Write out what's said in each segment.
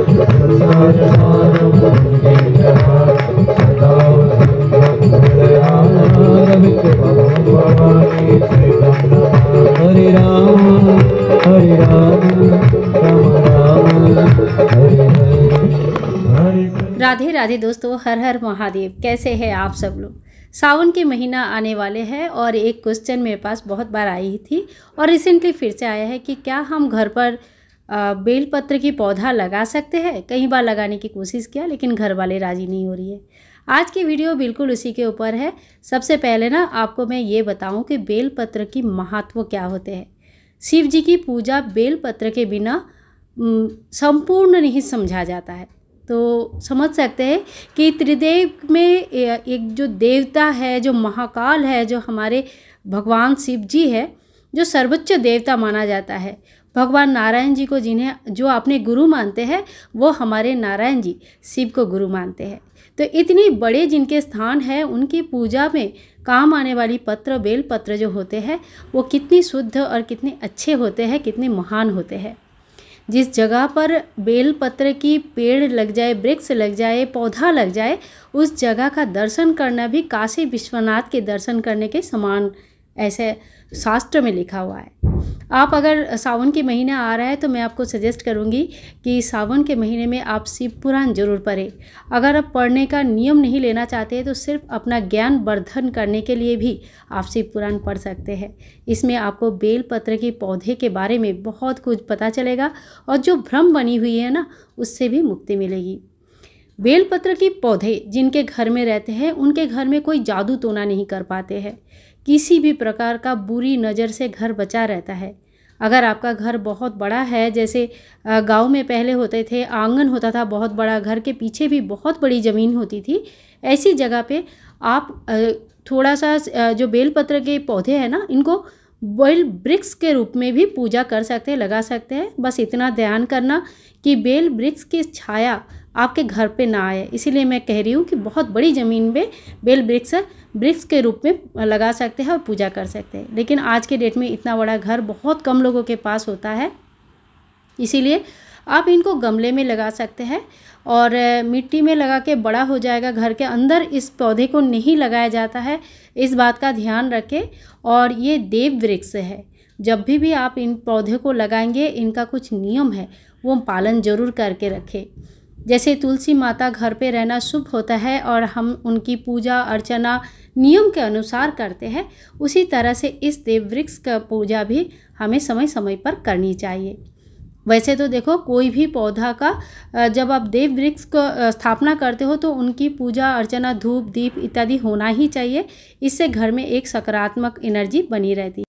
राधे राधे दोस्तों हर हर महादेव कैसे हैं आप सब लोग सावन के महीना आने वाले हैं और एक क्वेश्चन मेरे पास बहुत बार आई थी और रिसेंटली फिर से आया है कि क्या हम घर पर बेलपत्र की पौधा लगा सकते हैं कई बार लगाने की कोशिश किया लेकिन घर वाले राज़ी नहीं हो रही है आज की वीडियो बिल्कुल उसी के ऊपर है सबसे पहले ना आपको मैं ये बताऊं कि बेलपत्र की महत्व क्या होते हैं शिव जी की पूजा बेलपत्र के बिना संपूर्ण नहीं समझा जाता है तो समझ सकते हैं कि त्रिदेव में एक जो देवता है जो महाकाल है जो हमारे भगवान शिव जी है जो सर्वोच्च देवता माना जाता है भगवान नारायण जी को जिन्हें जो अपने गुरु मानते हैं वो हमारे नारायण जी शिव को गुरु मानते हैं तो इतने बड़े जिनके स्थान है उनकी पूजा में काम आने वाली पत्र बेल पत्र जो होते हैं वो कितनी शुद्ध और कितने अच्छे होते हैं कितने महान होते हैं जिस जगह पर बेल पत्र की पेड़ लग जाए वृक्ष लग जाए पौधा लग जाए उस जगह का दर्शन करना भी काशी विश्वनाथ के दर्शन करने के समान ऐसे शास्त्र में लिखा हुआ है आप अगर सावन के महीने आ रहा है तो मैं आपको सजेस्ट करूंगी कि सावन के महीने में आप शिव पुराण जरूर पढ़ें अगर आप पढ़ने का नियम नहीं लेना चाहते हैं तो सिर्फ अपना ज्ञान वर्धन करने के लिए भी आप शिव पुराण पढ़ सकते हैं इसमें आपको बेलपत्र के पौधे के बारे में बहुत कुछ पता चलेगा और जो भ्रम बनी हुई है ना उससे भी मुक्ति मिलेगी बेलपत्र के पौधे जिनके घर में रहते हैं उनके घर में कोई जादू टोना नहीं कर पाते हैं किसी भी प्रकार का बुरी नज़र से घर बचा रहता है अगर आपका घर बहुत बड़ा है जैसे गांव में पहले होते थे आंगन होता था बहुत बड़ा घर के पीछे भी बहुत बड़ी ज़मीन होती थी ऐसी जगह पे आप थोड़ा सा जो बेलपत्र के पौधे हैं ना इनको बेल ब्रिक्स के रूप में भी पूजा कर सकते लगा सकते हैं बस इतना ध्यान करना कि बेल ब्रिक्स की छाया आपके घर पे ना आए इसीलिए मैं कह रही हूँ कि बहुत बड़ी ज़मीन में बेल वृक्ष वृक्ष के रूप में लगा सकते हैं और पूजा कर सकते हैं लेकिन आज के डेट में इतना बड़ा घर बहुत कम लोगों के पास होता है इसीलिए आप इनको गमले में लगा सकते हैं और मिट्टी में लगा के बड़ा हो जाएगा घर के अंदर इस पौधे को नहीं लगाया जाता है इस बात का ध्यान रखें और ये देव वृक्ष है जब भी भी आप इन पौधे को लगाएंगे इनका कुछ नियम है वो पालन ज़रूर करके रखें जैसे तुलसी माता घर पे रहना शुभ होता है और हम उनकी पूजा अर्चना नियम के अनुसार करते हैं उसी तरह से इस देव वृक्ष का पूजा भी हमें समय समय पर करनी चाहिए वैसे तो देखो कोई भी पौधा का जब आप देव वृक्ष को स्थापना करते हो तो उनकी पूजा अर्चना धूप दीप इत्यादि होना ही चाहिए इससे घर में एक सकारात्मक एनर्जी बनी रहती है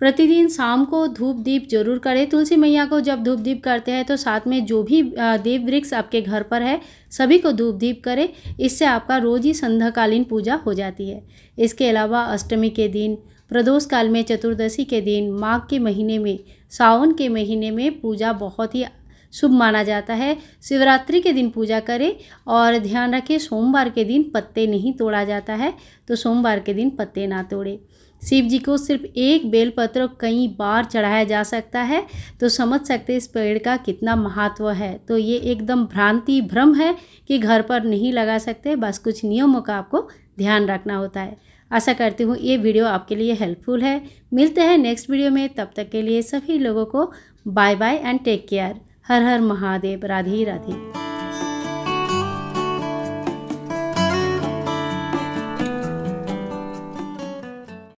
प्रतिदिन शाम को धूप दीप जरूर करें तुलसी मैया को जब धूप दीप करते हैं तो साथ में जो भी देव वृक्ष आपके घर पर है सभी को धूप दीप करें इससे आपका रोज ही संध्याकालीन पूजा हो जाती है इसके अलावा अष्टमी के दिन प्रदोष काल में चतुर्दशी के दिन माघ के महीने में सावन के महीने में पूजा बहुत ही शुभ माना जाता है शिवरात्रि के दिन पूजा करें और ध्यान रखें सोमवार के दिन पत्ते नहीं तोड़ा जाता है तो सोमवार के दिन पत्ते ना तोड़े शिव जी को सिर्फ एक बेलपत्र कई बार चढ़ाया जा सकता है तो समझ सकते इस पेड़ का कितना महत्व है तो ये एकदम भ्रांति भ्रम है कि घर पर नहीं लगा सकते बस कुछ नियमों का आपको ध्यान रखना होता है आशा करती हूँ ये वीडियो आपके लिए हेल्पफुल है मिलते हैं नेक्स्ट वीडियो में तब तक के लिए सभी लोगों को bye bye and take care हर हर महादेव राधे राधे